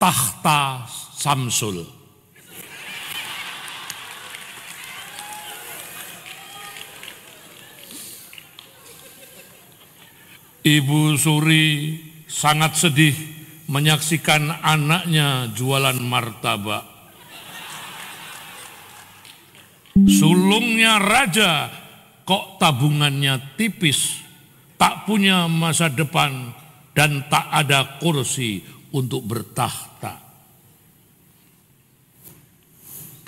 tahta Samsul. Ibu Suri sangat sedih menyaksikan anaknya jualan martabak. Sulungnya raja kok tabungannya tipis, tak punya masa depan dan tak ada kursi untuk bertahta.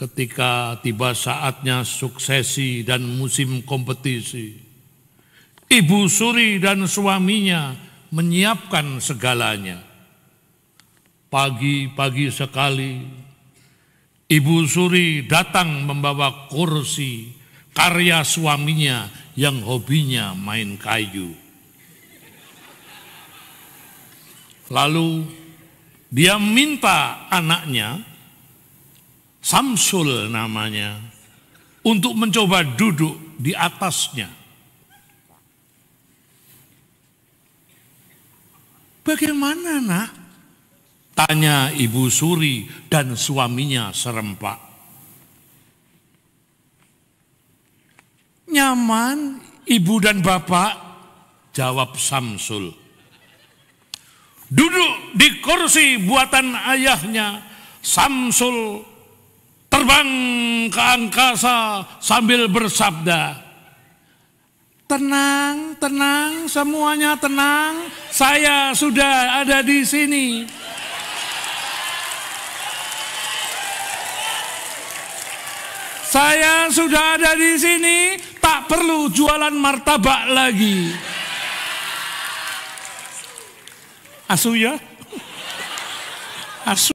Ketika tiba saatnya suksesi dan musim kompetisi, ibu Suri dan suaminya menyiapkan segalanya. Pagi-pagi sekali, ibu Suri datang membawa kursi karya suaminya yang hobinya main kayu. Lalu dia minta anaknya, Samsul namanya, untuk mencoba duduk di atasnya. Bagaimana nak? Tanya ibu Suri dan suaminya serempak. Nyaman ibu dan bapak? Jawab Samsul duduk di kursi buatan ayahnya Samsul terbang ke angkasa sambil bersabda Tenang, tenang, semuanya tenang. Saya sudah ada di sini. Saya sudah ada di sini, tak perlu jualan martabak lagi. ¿A suya? ¿A